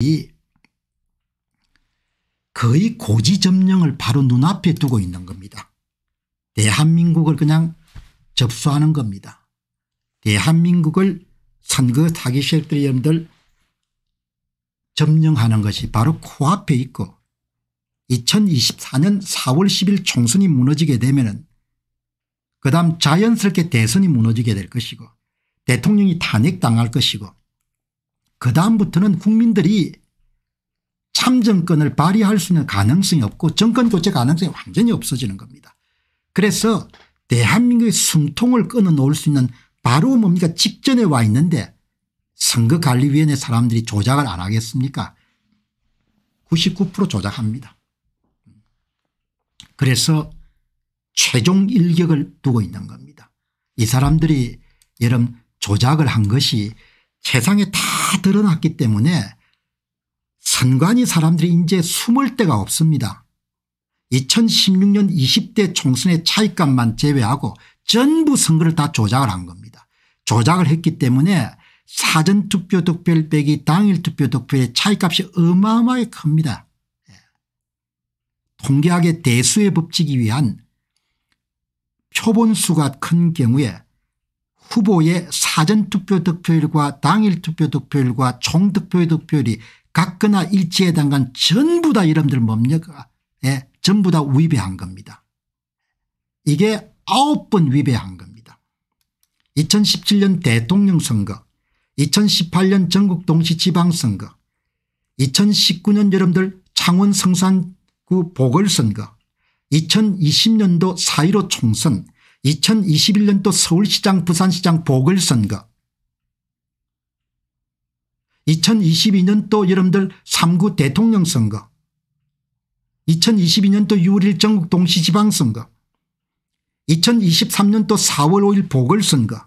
이 거의 고지 점령을 바로 눈앞에 두고 있는 겁니다. 대한민국을 그냥 접수하는 겁니다. 대한민국을 선거 사기 실력들이 여러분들 점령하는 것이 바로 코앞에 있고 2024년 4월 10일 총선이 무너지게 되면 그 다음 자연스럽게 대선이 무너지게 될 것이고 대통령이 탄핵당할 것이고 그 다음부터는 국민들이 참정권을 발휘할 수 있는 가능성이 없고 정권교체 가능성이 완전히 없어지는 겁니다. 그래서 대한민국의 숨통을 끊어놓을 수 있는 바로 뭡니까 직전에 와 있는데 선거관리위원회 사람들이 조작을 안 하겠습니까 99% 조작합니다. 그래서 최종 일격을 두고 있는 겁니다. 이 사람들이 여러분 조작을 한 것이 세상에 다 드러났기 때문에 선관위 사람들이 이제 숨을 데가 없습니다. 2016년 20대 총선의 차익값만 제외하고 전부 선거를 다 조작을 한 겁니다. 조작을 했기 때문에 사전투표 득표율 빼기 당일 투표 득표의 차이값이 어마어마하게 큽니다. 예. 통계학의 대수에 법치기 위한 표본수가 큰 경우에 후보의 사전투표 득표율과 당일투표 득표율과 총득표의 득표율이 같거나 일치에 당간 전부 다이름들 뭡니까 예, 전부 다 위배한 겁니다. 이게 아홉 번 위배한 겁니다. 2017년 대통령 선거 2018년 전국 동시지방선거 2019년 여러분들 창원 성산구 보궐선거 2020년도 4.15 총선 2021년도 서울시장 부산시장 보궐선거 2022년도 여러분들 3구 대통령 선거 2022년도 6월 1일 전국 동시지방선거 2023년도 4월 5일 보궐선거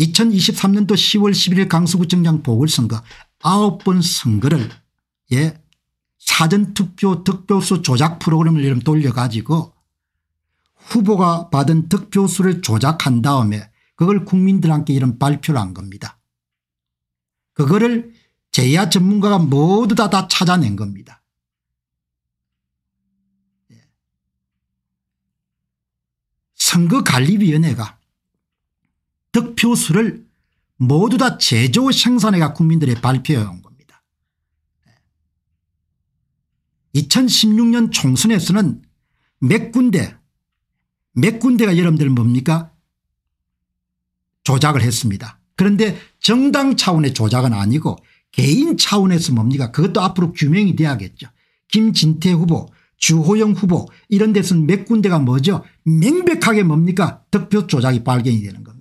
2023년도 10월 11일 강서구청장 보궐선거 9번 선거를 예 사전투표 득표수 조작 프로그램을 이름 돌려가지고 후보가 받은 득표수를 조작한 다음에 그걸 국민들한테 이런 발표를 한 겁니다. 그거를 제야 전문가가 모두 다, 다 찾아낸 겁니다. 예. 선거관리위원회가 득표수를 모두 다 제조 생산해가 국민들의 발표해온 겁니다. 2016년 예. 총선에서는 몇 군데 몇 군데가 여러분들 뭡니까 조작을 했습니다. 그런데 정당 차원의 조작은 아니고 개인 차원에서 뭡니까 그것도 앞으로 규명이 돼야겠죠. 김진태 후보 주호영 후보 이런 데서는 몇 군데가 뭐죠 명백하게 뭡니까 득표 조작이 발견이 되는 겁니다.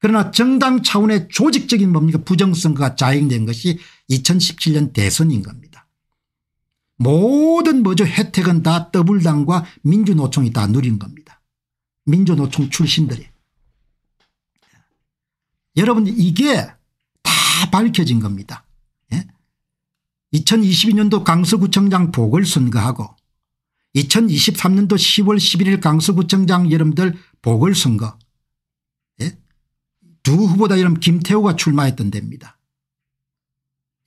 그러나 정당 차원의 조직적인 뭡니까 부정선거가 자행된 것이 2017년 대선인 겁니다. 모든 뭐죠 혜택은 다 더블당과 민주노총이 다 누린 겁니다. 민주노총 출신들이. 여러분 이게 다 밝혀진 겁니다. 2022년도 예? 강서구청장 보궐선거하고 2023년도 10월 11일 강서구청장 여러분들 보궐선거 예? 두 후보다 여러분 김태호가 출마했던 데입니다.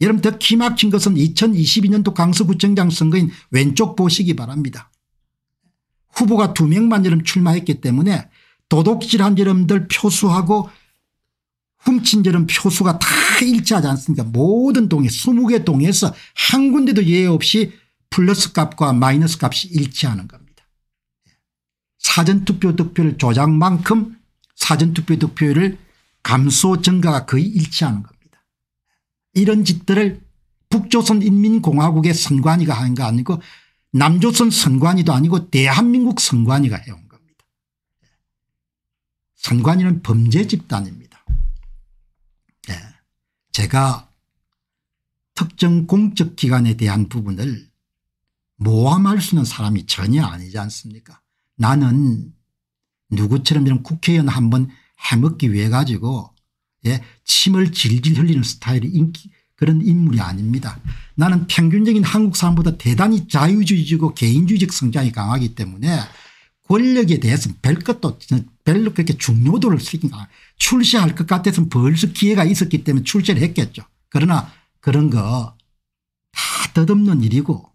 여러분 더 기막힌 것은 2022년도 강서구청장 선거인 왼쪽 보시기 바랍니다. 후보가 두 명만 여름 출마했기 때문에 도둑질한 여러분들 표수하고 훔친 여름 표수가 다 일치하지 않습니까 모든 동에 20개 동에서 한 군데도 예외 없이 플러스 값과 마이너스 값이 일치하는 겁니다. 사전투표 득표를 조작만큼 사전투표 득표율을 감소 증가가 거의 일치하는 겁니다. 이런 짓들을 북조선인민공화국의 선관위가 하는 거 아니고 남조선 선관위도 아니고 대한민국 선관위가 해온 겁니다. 선관위는 범죄 집단입니다. 예. 제가 특정 공적 기관에 대한 부분을 모함할 수 있는 사람이 전혀 아니지 않습니까 나는 누구처럼 이런 국회의원 한번 해먹기 위해 가지고 예, 침을 질질 흘리는 스타일의 인기 그런 인물이 아닙니다. 나는 평균적인 한국 사람보다 대단히 자유주의적이고 개인주의적 성장이 강하기 때문에 권력에 대해서는 별 것도 별로 그렇게 중요도를 쓰니까 아, 출시할 것 같아서는 벌써 기회가 있었기 때문에 출시를 했겠죠. 그러나 그런 거다 덧없는 일이고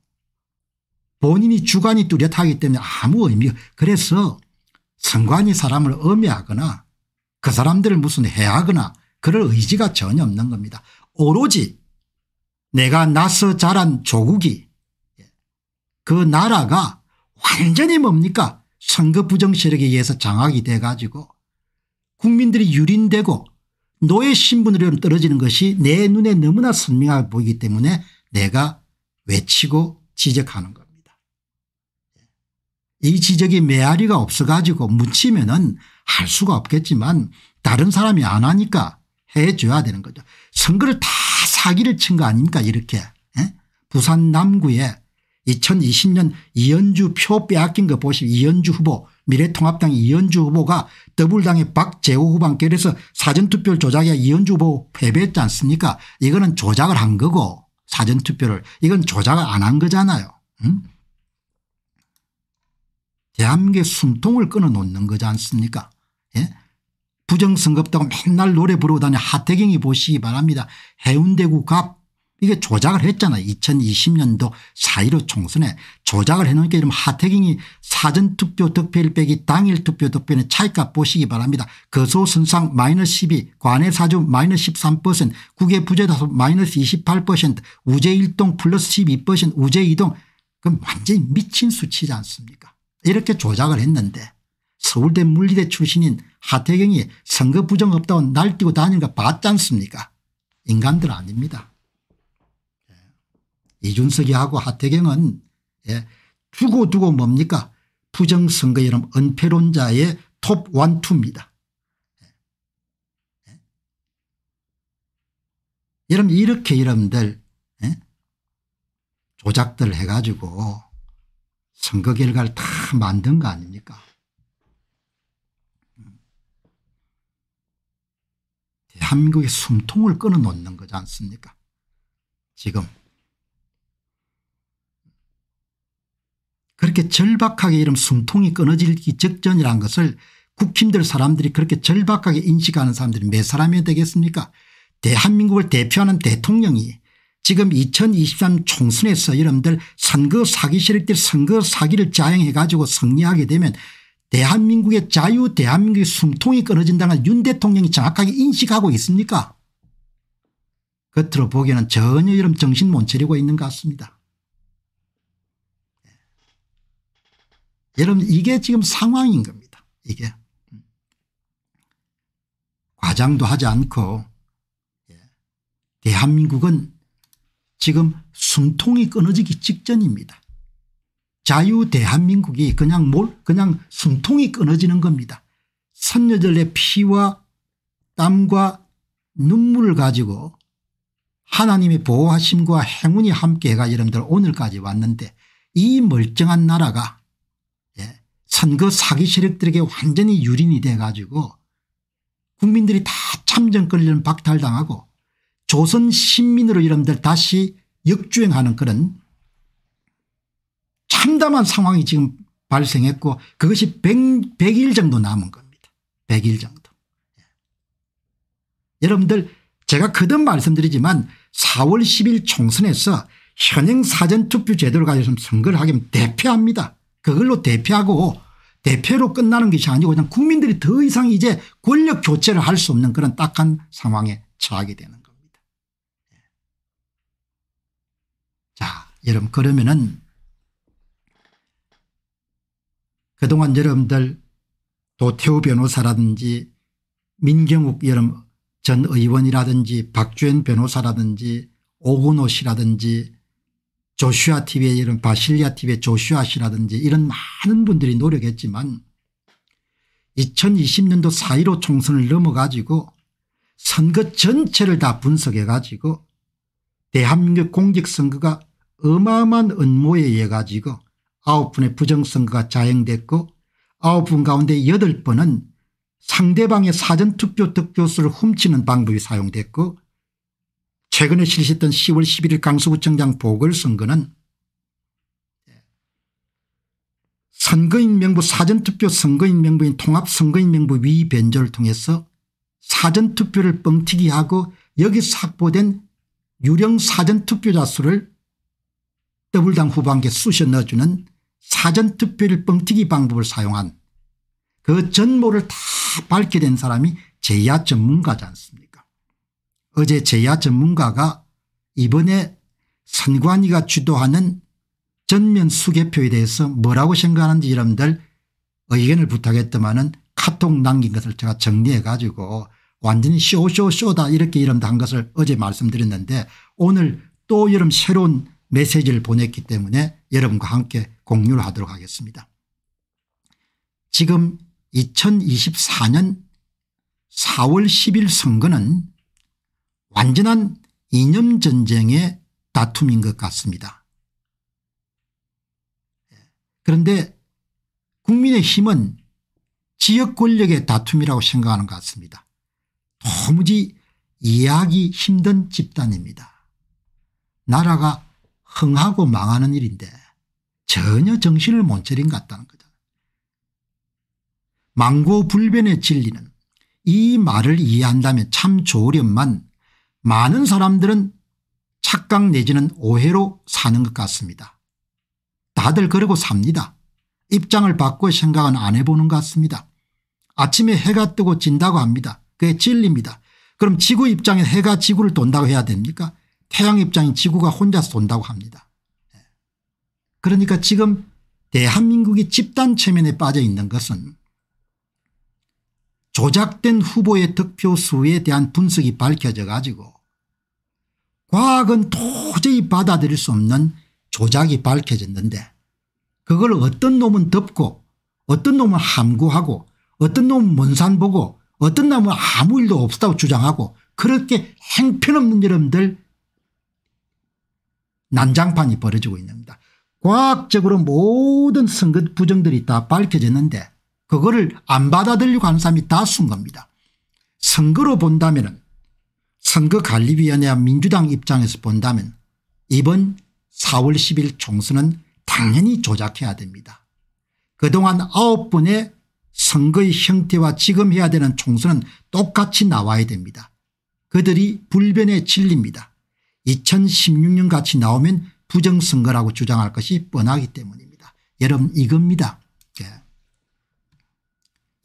본인이 주관이 뚜렷하기 때문에 아무 의미가 그래서 선관위 사람을 엄해하거나 그 사람들을 무슨 해하거나 그럴 의지가 전혀 없는 겁니다. 오로지 내가 나서 자란 조국이 그 나라가 완전히 뭡니까 선거 부정 세력에 의해서 장악이 돼 가지고 국민들이 유린되고 노예 신분으로 떨어지는 것이 내 눈에 너무나 선명하게 보이기 때문에 내가 외치고 지적하는 겁니다. 이 지적이 메아리가 없어 가지고 묻히면은 할 수가 없겠지만 다른 사람이 안 하니까 해줘야 되는 거죠. 선거를 다 사기를 친 거 아닙니까 이렇게. 에? 예? 부산 남구에 2020년 이현주 표 빼앗긴 거 보시면 이현주 후보 미래통합당 이현주 후보가 더불당의 박재호 후반께에서 사전투표를 조작해 이현주 후보 패배했지 않습니까 이거는 조작을 한 거고 사전투표를 이건 조작을 안 한 거잖아요. 응? 대한민국의 숨통을 끊어놓는 거지 않습니까 예? 부정선거없다고 맨날 노래 부르고 다니는 하태경이 보시기 바랍니다. 해운대구 갑 이게 조작을 했잖아요. 2020년도 4.15 총선에 조작을 해놓으니까 이름 하태경이 사전투표 득표일 빼기 당일 투표 득표는 차이값 보시기 바랍니다. 거소선상 마이너스 12 관외사주 마이너스 13% 국외부재다수 마이너스 28% 우재일동 플러스 12% 우재이동 그럼 완전히 미친 수치지 않습니까 이렇게 조작을 했는데 서울대 물리대 출신인 하태경이 선거 부정 없다고 날뛰고 다니는 거 봤지 않습니까 인간들 아닙니다. 예. 이준석이하고 하태경은 예, 두고 두고 뭡니까 부정선거 이름 은폐론자의 톱 완투입니다. 여러분 예. 예. 이렇게 여러분들 예? 조작들 해가지고 선거 결과를 다 만든 거 아닙니까 대한민국의 숨통을 끊어놓는 거지 않습니까 지금 그렇게 절박하게 이런 숨통이 끊어지기 직전이라 것을 국힘들 사람들이 그렇게 절박하게 인식하는 사람들이 몇 사람이 되겠습니까 대한민국을 대표하는 대통령이 지금 2023 총선에서 여러분들 선거 사기 세력들 선거 사기를 자행해 가지고 승리하게 되면 대한민국의 자유 대한민국의 숨통이 끊어진다는 윤 대통령이 정확하게 인식하고 있습니까 겉으로 보기에는 전혀 이런 정신 못 차리고 있는 것 같습니다. 예. 여러분 이게 지금 상황인 겁니다. 이게 과장도 하지 않고 예. 대한민국은 지금 숨통이 끊어지기 직전입니다. 자유 대한민국이 그냥 몰 그냥 숨통이 끊어지는 겁니다. 선녀들의 피와 땀과 눈물을 가지고 하나님의 보호하심과 행운이 함께해가 여러분들 오늘까지 왔는데 이 멀쩡한 나라가 예, 선거 사기 세력들에게 완전히 유린이 돼가지고 국민들이 다 참정권을 박탈당하고 조선 신민으로 여러분들 다시 역주행하는 그런 참담한 상황이 지금 발생했고 그것이 100, 100일 정도 남은 겁니다. 100일 정도. 예. 여러분들 제가 거듭 말씀드리지만 4월 10일 총선에서 현행 사전투표 제도를 가지고 선거를 하게 되면 대표합니다. 그걸로 대표하고 대표로 끝나는 것이 아니고 그냥 국민들이 더 이상 이제 권력 교체를 할 수 없는 그런 딱한 상황에 처하게 되는 겁니다. 예. 자 여러분 그러면은 그동안 여러분들 도태우 변호사라든지 민경욱 여름 전 의원이라든지 박주현 변호사라든지 오근호 씨라든지 조슈아 TV의 이런 바실리아 TV의 조슈아 씨라든지 이런 많은 분들이 노력했지만 2020년도 4.15 총선을 넘어가지고 선거 전체를 다 분석해 가지고 대한민국 공직선거가 어마어마한 음모에 의해 가지고 9분의 부정선거가 자행됐고 9분 가운데 8번은 상대방의 사전투표 득표수를 훔치는 방법이 사용됐고 최근에 실시했던 10월 11일 강서구청장 보궐선거는 선거인명부 사전투표 선거인명부인 통합선거인명부 위변조를 통해서 사전투표를 뻥튀기하고 여기서 확보된 유령 사전투표자 수를 더불당 후반기에 쑤셔 넣어주는 사전투표를 뻥튀기 방법을 사용한 그 전모를 다 밝게 된 사람이 제야 전문가지 않습니까 어제 제야 전문가가 이번에 선관위가 주도하는 전면 수개표에 대해서 뭐라고 생각하는지 여러분들 의견을 부탁했더만은 카톡 남긴 것을 제가 정리해 가지고 완전히 쇼쇼쇼다 이렇게 이름도 한 것을 어제 말씀드렸는데 오늘 또 여름 새로운 메시지를 보냈기 때문에 여러분과 함께 공유를 하도록 하겠습니다. 지금 2024년 4월 10일 선거는 완전한 이념전쟁의 다툼인 것 같습니다. 그런데 국민의힘은 지역 권력의 다툼이라고 생각하는 것 같습니다. 도무지 이해하기 힘든 집단입니다. 나라가 흥하고 망하는 일인데 전혀 정신을 못 차린 것 같다는 거죠. 망고불변의 진리는 이 말을 이해한다면 참 좋으련만 많은 사람들은 착각 내지는 오해로 사는 것 같습니다. 다들 그러고 삽니다. 입장을 바꿔 생각은 안 해보는 것 같습니다. 아침에 해가 뜨고 진다고 합니다. 그게 진리입니다. 그럼 지구 입장에 해가 지구를 돈다고 해야 됩니까 태양 입장인 지구가 혼자서 돈다고 합니다. 예. 그러니까 지금 대한민국이 집단 체면에 빠져 있는 것은 조작된 후보의 득표 수에 대한 분석이 밝혀져 가지고 과학은 도저히 받아들일 수 없는 조작이 밝혀졌는데 그걸 어떤 놈은 덮고 어떤 놈은 함구하고 어떤 놈은 먼산 보고 어떤 놈은 아무 일도 없다고 주장하고 그렇게 행편없는 여러분들 난장판이 벌어지고 있는 겁니다. 과학적으로 모든 선거 부정들이 다 밝혀졌는데 그거를 안 받아들이려고 하는 사람이 다수인 겁니다. 선거로 본다면 선거관리위원회와 민주당 입장에서 본다면 이번 4월 10일 총선은 당연히 조작해야 됩니다. 그동안 9번의 선거의 형태와 지금 해야 되는 총선은 똑같이 나와야 됩니다. 그들이 불변의 진리입니다. 2016년 같이 나오면 부정선거라고 주장할 것이 뻔하기 때문입니다. 여러분 이겁니다. 예.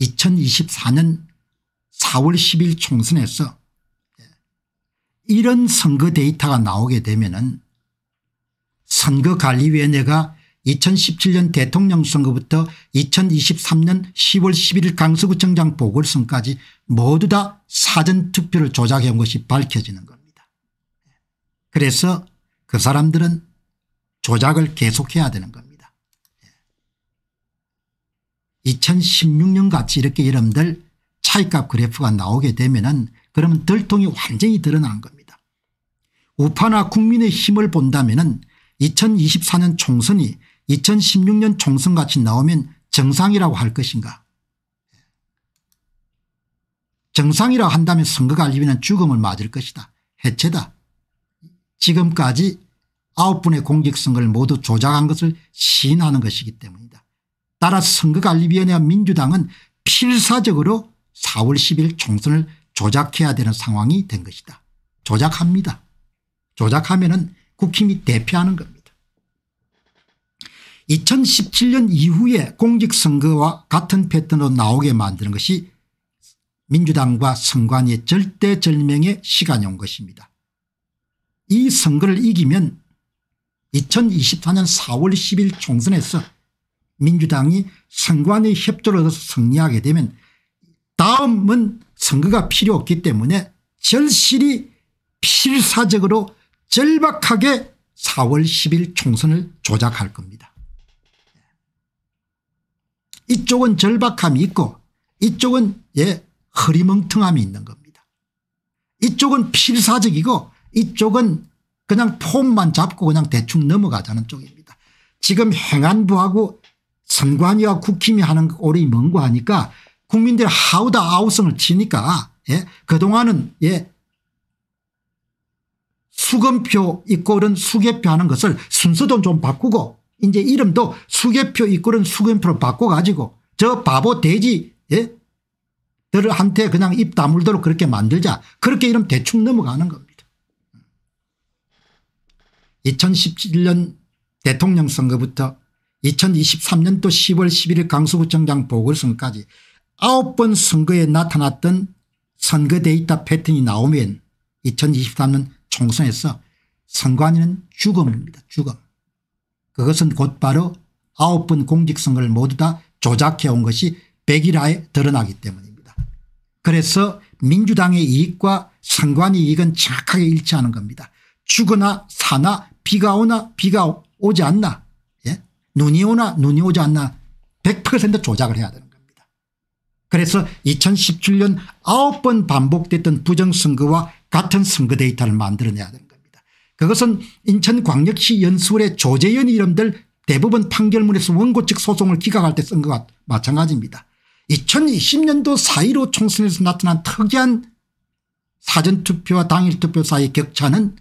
2024년 4월 10일 총선에서 예. 이런 선거 데이터가 나오게 되면 은 선거관리위원회가 2017년 대통령 선거부터 2023년 10월 11일 강서구청장 보궐선까지 모두 다 사전투표를 조작해온 것이 밝혀지는 것. 그래서 그 사람들은 조작을 계속해야 되는 겁니다. 2016년 예. 같이 이렇게 여러분들 차익값 그래프가 나오게 되면은 그러면 들통이 완전히 드러난 겁니다. 우파나 국민의 힘을 본다면은 2024년 총선이 2016년 총선같이 나오면 정상이라고 할 것인가 예. 정상이라고 한다면 선거 관리비는 죽음을 맞을 것이다. 해체다. 지금까지 아홉 분의 공직선거를 모두 조작한 것을 시인하는 것이기 때문이다. 따라 선거관리위원회와 민주당은 필사적으로 4월 10일 총선을 조작해야 되는 상황이 된 것이다. 조작합니다. 조작하면 은 국힘이 대표하는 겁니다. 2017년 이후에 공직선거와 같은 패턴으로 나오게 만드는 것이 민주당과 선관위의 절대절명의 시간이 온 것입니다. 이 선거를 이기면 2024년 4월 10일 총선에서 민주당이 선관위 협조를 얻어서 승리하게 되면 다음은 선거가 필요 없기 때문에 절실히 필사적으로 절박하게 4월 10일 총선을 조작할 겁니다. 이쪽은 절박함이 있고 이쪽은 예 허리멍텅함이 있는 겁니다. 이쪽은 필사적이고 이쪽은 그냥 폼만 잡고 그냥 대충 넘어가자는 쪽입니다. 지금 행안부하고 선관위와 국힘이 하는 올해 먼고 하니까 국민들 하우다 아우성을 치니까 예? 그동안은 예 수건표 이꼴은 수개표 하는 것을 순서도 좀 바꾸고 이제 이름도 수개표 이꼴은 수건표로 바꿔가지고 저 바보 돼지 예? 들한테 그냥 입 다물도록 그렇게 만들자 그렇게 이름 대충 넘어가는 겁니다. 2017년 대통령 선거부터 2023년도 10월 11일 강서구청장 보궐선거까지 9번 선거에 나타났던 선거 데이터 패턴이 나오면 2023년 총선에서 선관위는 죽음입니다. 죽음. 그것은 곧바로 9번 공직선거를 모두 다 조작해온 것이 100일 안에 드러나기 때문입니다. 그래서 민주당의 이익과 선관위 이익은 정확하게 일치하는 겁니다. 죽으나 사나 비가 오나 비가 오지 않나 예? 눈이 오나 눈이 오지 않나 100% 조작을 해야 되는 겁니다. 그래서 2017년 9번 반복됐던 부정선거와 같은 선거 데이터를 만들어내야 되는 겁니다. 그것은 인천광역시 연수원의 조재현 이름들 대부분 판결문에서 원고 측 소송을 기각할 때 쓴 것과 마찬가지입니다. 2020년도 4.15 총선에서 나타난 특이한 사전투표와 당일투표 사이 격차는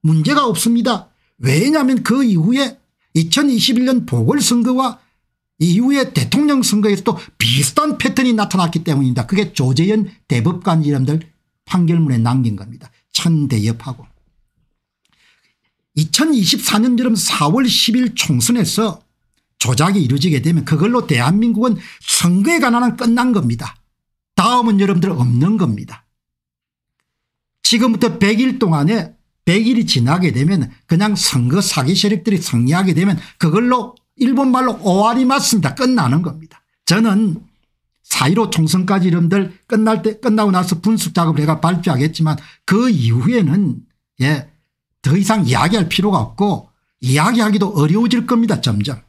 문제가 없습니다. 왜냐하면 그 이후에 2021년 보궐선거와 이후에 대통령 선거에서 도 비슷한 패턴이 나타났기 때문입니다 그게 조재현 대법관 이름들 판결문에 남긴 겁니다. 천대협하고. 2024년 여름 4월 10일 총선에서 조작이 이루어지게 되면 그걸로 대한민국은 선거에 관한한 끝난 겁니다. 다음은 여러분들 없는 겁니다. 지금부터 100일 동안에 100일이 지나게 되면 그냥 선거 사기 세력들이 승리하게 되면 그걸로 일본말로 오알이 맞습니다. 끝나는 겁니다. 저는 4.15 총선까지 이름들 끝날 때 끝나고 나서 분석 작업을 해가 발표하겠지만 그 이후에는 예, 더 이상 이야기할 필요가 없고 이야기하기도 어려워질 겁니다 점점.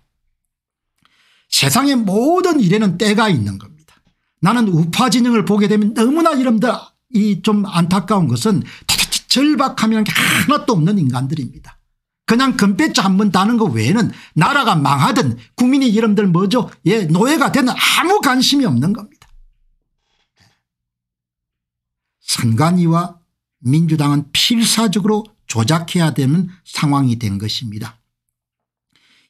세상의 모든 일에는 때가 있는 겁니다. 나는 우파 진영을 보게 되면 너무나 이름들 이 좀 안타까운 것은 절박함이하게 하나도 없는 인간들입니다. 그냥 금배추 한번 다는 거 외에는 나라가 망하든 국민이 여러분들 뭐죠 예 노예가 되는 아무 관심이 없는 겁니다. 선관위와 민주당은 필사적으로 조작해야 되는 상황이 된 것입니다.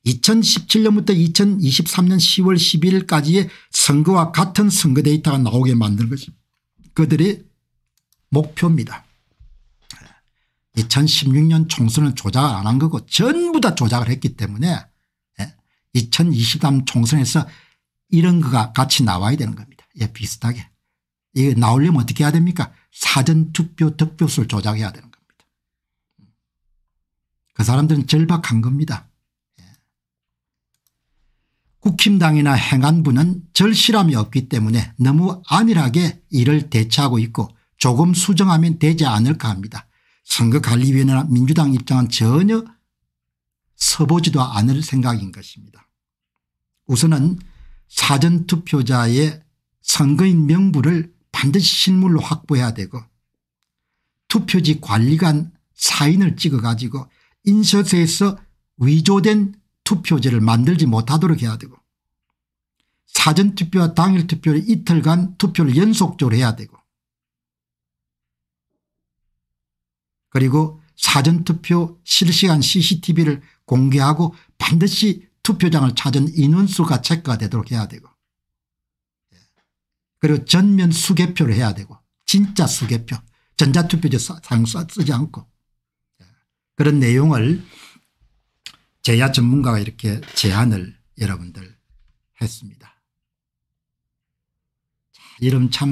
2017년부터 2023년 10월 11일까지의 선거와 같은 선거 데이터가 나오게 만든 것이 그들의 목표입니다. 2016년 총선을 조작을 안 한 거고 전부 다 조작을 했기 때문에 2023 예, 총선에서 이런 거가 같이 나와야 되는 겁니다. 예, 비슷하게. 이게 나오려면 어떻게 해야 됩니까? 사전투표 득표수를 조작해야 되는 겁니다. 그 사람들은 절박한 겁니다. 예. 국힘당이나 행안부는 절실함이 없기 때문에 너무 안일하게 이를 대처하고 있고 조금 수정하면 되지 않을까 합니다. 선거관리위원회나 민주당 입장은 전혀 서보지도 않을 생각인 것입니다. 우선은 사전투표자의 선거인 명부를 반드시 실물로 확보해야 되고 투표지 관리관 사인을 찍어 가지고 인쇄소에서 위조된 투표지를 만들지 못하도록 해야 되고 사전투표와 당일투표를 이틀간 투표를 연속적으로 해야 되고 그리고 사전투표 실시간 cctv를 공개하고 반드시 투표장을 찾은 인원수가 체크되도록 해야 되고 예. 그리고 전면 수개표를 해야 되고 진짜 수개표 전자투표제 사용 쓰지 않고 예. 그런 내용을 제야 전문가가 이렇게 제안을 여러분들 했습니다. 자, 이름 참